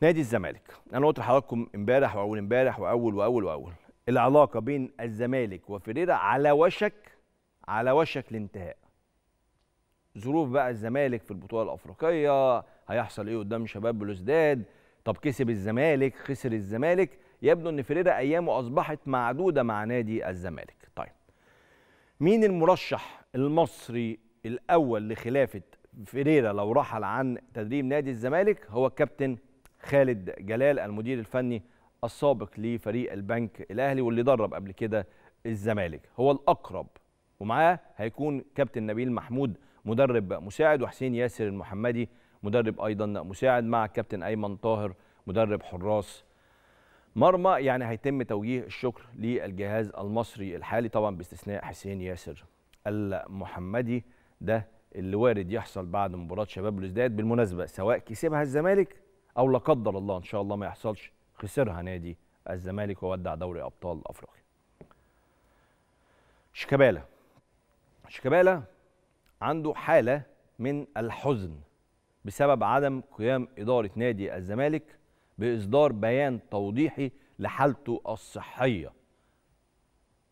نادي الزمالك انا قلت لحضراتكم امبارح واول امبارح واول واول واول العلاقه بين الزمالك وفريرا على وشك على وشك الانتهاء ظروف بقى الزمالك في البطوله الافريقيه هيحصل ايه قدام شباب بلوزداد طب كسب الزمالك خسر الزمالك يبدو ان فريرا ايامه اصبحت معدوده مع نادي الزمالك طيب مين المرشح المصري الاول لخلافه فريرا لو رحل عن تدريب نادي الزمالك هو الكابتن خالد جلال المدير الفني السابق لفريق البنك الاهلي واللي درب قبل كده الزمالك هو الاقرب ومعاه هيكون كابتن نبيل محمود مدرب مساعد وحسين ياسر المحمدي مدرب ايضا مساعد مع كابتن ايمن طاهر مدرب حراس مرمى يعني هيتم توجيه الشكر للجهاز المصري الحالي طبعا باستثناء حسين ياسر المحمدي ده اللي وارد يحصل بعد مباراه شباب الوزداد بالمناسبه سواء كسبها الزمالك او لا قدر الله ان شاء الله ما يحصلش خسرها نادي الزمالك وودع دوري ابطال افريقيا شيكابالا شيكابالا عنده حاله من الحزن بسبب عدم قيام اداره نادي الزمالك باصدار بيان توضيحي لحالته الصحيه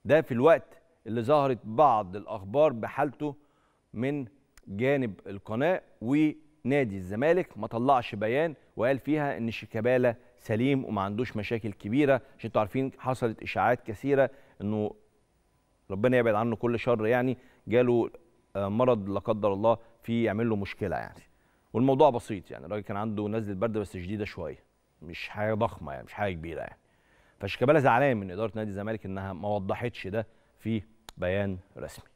ده في الوقت اللي ظهرت بعض الاخبار بحالته من جانب القناه و نادي الزمالك ما طلعش بيان وقال فيها ان شيكابالا سليم وما عندوش مشاكل كبيره عشان انتوا عارفين حصلت اشاعات كثيره انه ربنا يبعد عنه كل شر يعني جاله آه، مرض لا قدر الله في يعمل له مشكله يعني والموضوع بسيط يعني الراجل كان عنده نزله برد بس شديده شويه مش حاجه ضخمه يعني مش حاجه كبيره يعني فشيكابالا زعلان من اداره نادي الزمالك انها ما وضحتش ده في بيان رسمي